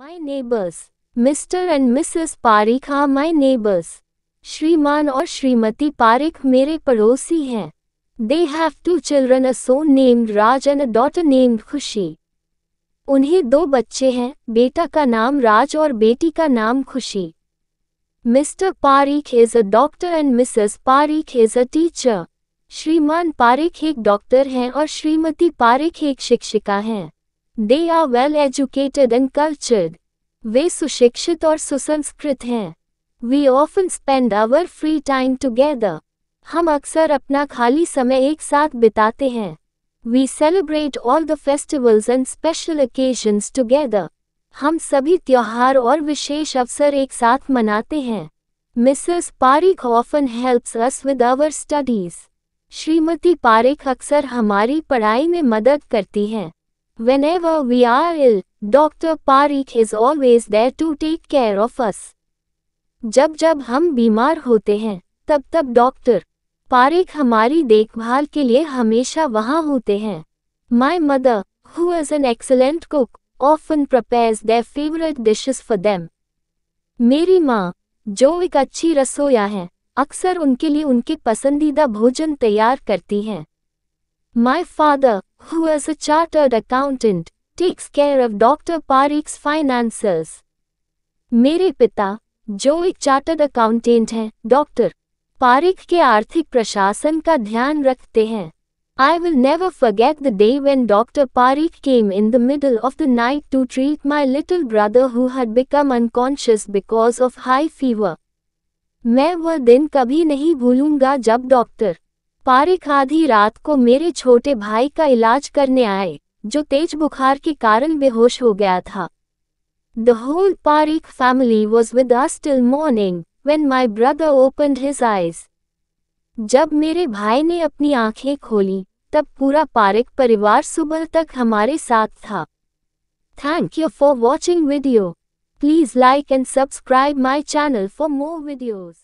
My neighbours Mr and Mrs Pareek हाँ my neighbours श्रीमान और श्रीमती पारिक मेरे पड़ोसी हैं they have two children a son named Raj and a daughter named Khushi उन्हें दो बच्चे हैं बेटा का नाम राज और बेटी का नाम Khushi Mr Pareek is a doctor and Mrs Pareek is a teacher श्रीमान पारिक एक डॉक्टर हैं और श्रीमती पारिक एक शिक्षिका हैं they are well educated and cultured वे सुशिक्षित और सुसंस्कृत हैं we often spend our free time together हम अक्सर अपना खाली समय एक साथ बिताते हैं we celebrate all the festivals and special occasions together हम सभी त्योहार और विशेष अवसर एक साथ मनाते हैं Mrs Pareek often helps us with our studies श्रीमती पारिख अक्सर हमारी पढ़ाई में मदद करती हैं Whenever we are ill, Dr. Parikh is always there to take care of us. जब जब हम बीमार होते हैं तब तब डॉक्टर पारिक हमारी देखभाल के लिए हमेशा वहाँ होते हैं my mother who is an excellent cook often prepares their favourite dishes for them मेरी माँ जो एक अच्छी रसोया है अक्सर उनके लिए उनके पसंदीदा भोजन तैयार करती हैं My father, who is a chartered accountant, takes care of Dr. Parikh's finances. मेरे पिता जो एक चार्टर्ड अकाउंटेंट हैं डॉक्टर पारिख के आर्थिक प्रशासन का ध्यान रखते हैं I will never forget the day when doctor Parikh came in the middle of the night to treat my little brother who had become unconscious because of high fever मैं वह दिन कभी नहीं भूलूंगा जब डॉक्टर पारिक आधी रात को मेरे छोटे भाई का इलाज करने आए जो तेज बुखार के कारण बेहोश हो गया था the whole Pareek family was with us till morning when my brother open his eyes जब मेरे भाई ने अपनी आंखें खोली तब पूरा पारिक परिवार सुबह तक हमारे साथ था thank you for watching video please like and subscribe my channel for more videos